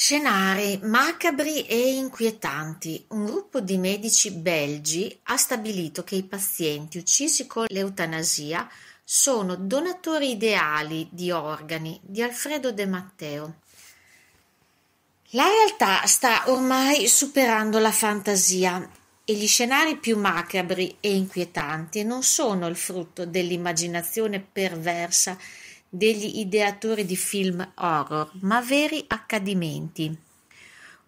Scenari macabri e inquietanti. Un gruppo di medici belgi ha stabilito che i pazienti uccisi con l'eutanasia sono donatori ideali di organi di Alfredo De Matteo. La realtà sta ormai superando la fantasia e gli scenari più macabri e inquietanti non sono il frutto dell'immaginazione perversa degli ideatori di film horror, ma veri accadimenti.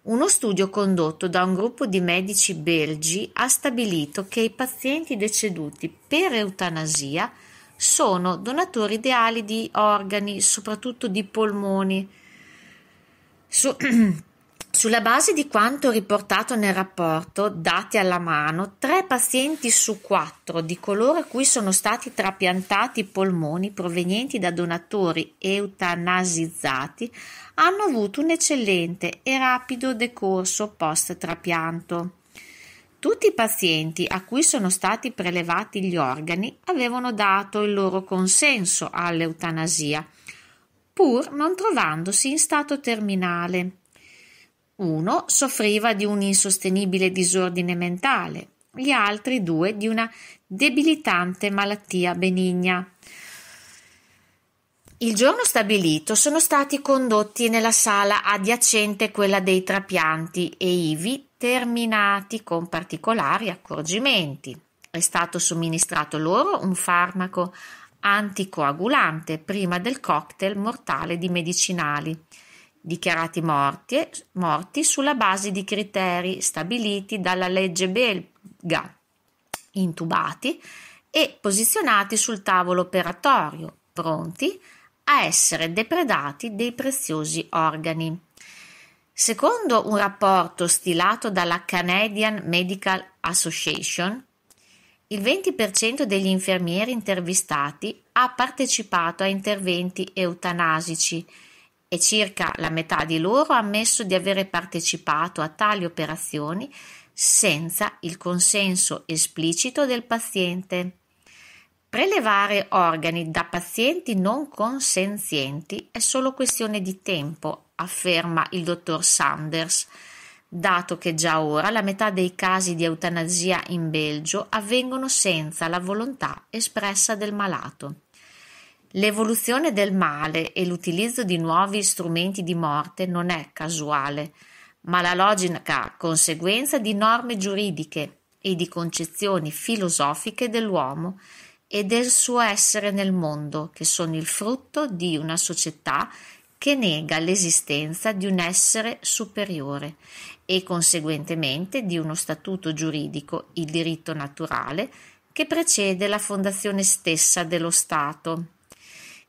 Uno studio condotto da un gruppo di medici belgi ha stabilito che i pazienti deceduti per eutanasia sono donatori ideali di organi, soprattutto di polmoni, so- Sulla base di quanto riportato nel rapporto, dati alla mano, tre pazienti su quattro di coloro a cui sono stati trapiantati i polmoni provenienti da donatori eutanasizzati hanno avuto un eccellente e rapido decorso post trapianto. Tutti i pazienti a cui sono stati prelevati gli organi avevano dato il loro consenso all'eutanasia, pur non trovandosi in stato terminale. Uno soffriva di un insostenibile disordine mentale, gli altri due di una debilitante malattia benigna. Il giorno stabilito sono stati condotti nella sala adiacente quella dei trapianti e ivi terminati con particolari accorgimenti. È stato somministrato loro un farmaco anticoagulante prima del cocktail mortale di medicinali dichiarati morti, morti sulla base di criteri stabiliti dalla legge belga, intubati e posizionati sul tavolo operatorio, pronti a essere depredati dei preziosi organi. Secondo un rapporto stilato dalla Canadian Medical Association, il 20% degli infermieri intervistati ha partecipato a interventi eutanasici e circa la metà di loro ha ammesso di avere partecipato a tali operazioni senza il consenso esplicito del paziente. Prelevare organi da pazienti non consenzienti è solo questione di tempo, afferma il dottor Sanders, dato che già ora la metà dei casi di eutanasia in Belgio avvengono senza la volontà espressa del malato. L'evoluzione del male e l'utilizzo di nuovi strumenti di morte non è casuale, ma la logica conseguenza di norme giuridiche e di concezioni filosofiche dell'uomo e del suo essere nel mondo, che sono il frutto di una società che nega l'esistenza di un essere superiore e conseguentemente di uno statuto giuridico, il diritto naturale, che precede la fondazione stessa dello Stato.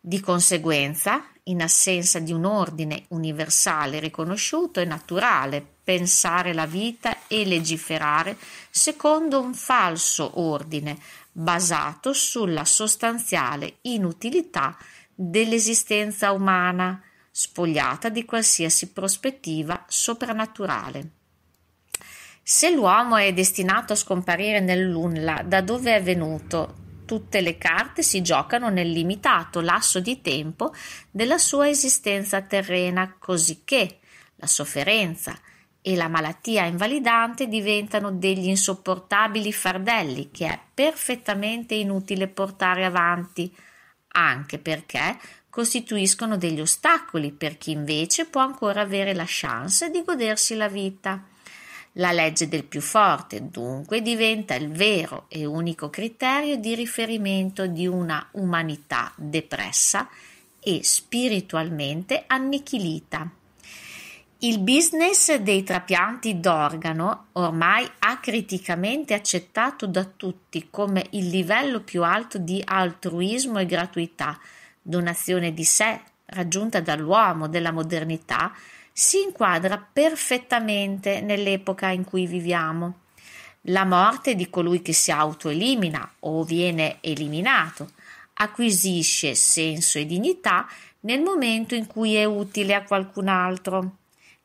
Di conseguenza, in assenza di un ordine universale riconosciuto, è naturale pensare la vita e legiferare secondo un falso ordine basato sulla sostanziale inutilità dell'esistenza umana, spogliata di qualsiasi prospettiva soprannaturale. Se l'uomo è destinato a scomparire nel nulla da dove è venuto, tutte le carte si giocano nel limitato lasso di tempo della sua esistenza terrena, cosicché la sofferenza e la malattia invalidante diventano degli insopportabili fardelli che è perfettamente inutile portare avanti, anche perché costituiscono degli ostacoli per chi invece può ancora avere la chance di godersi la vita. La legge del più forte dunque diventa il vero e unico criterio di riferimento di una umanità depressa e spiritualmente annichilita. Il business dei trapianti d'organo ormai acriticamente accettato da tutti come il livello più alto di altruismo e gratuità, donazione di sé raggiunta dall'uomo della modernità, si inquadra perfettamente nell'epoca in cui viviamo. La morte di colui che si autoelimina o viene eliminato acquisisce senso e dignità nel momento in cui è utile a qualcun altro.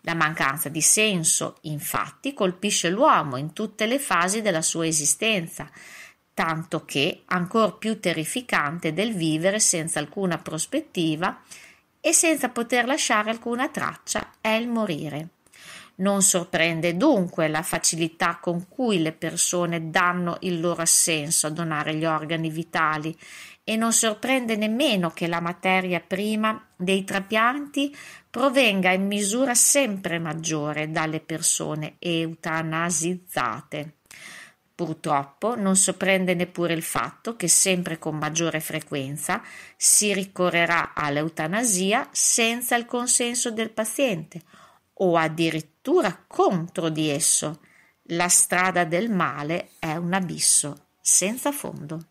La mancanza di senso, infatti, colpisce l'uomo in tutte le fasi della sua esistenza, tanto che, ancor più terrificante del vivere senza alcuna prospettiva, e senza poter lasciare alcuna traccia è il morire. Non sorprende dunque la facilità con cui le persone danno il loro assenso a donare gli organi vitali e non sorprende nemmeno che la materia prima dei trapianti provenga in misura sempre maggiore dalle persone eutanasizzate. Purtroppo non sorprende neppure il fatto che sempre con maggiore frequenza si ricorrerà all'eutanasia senza il consenso del paziente o addirittura contro di esso. La strada del male è un abisso senza fondo.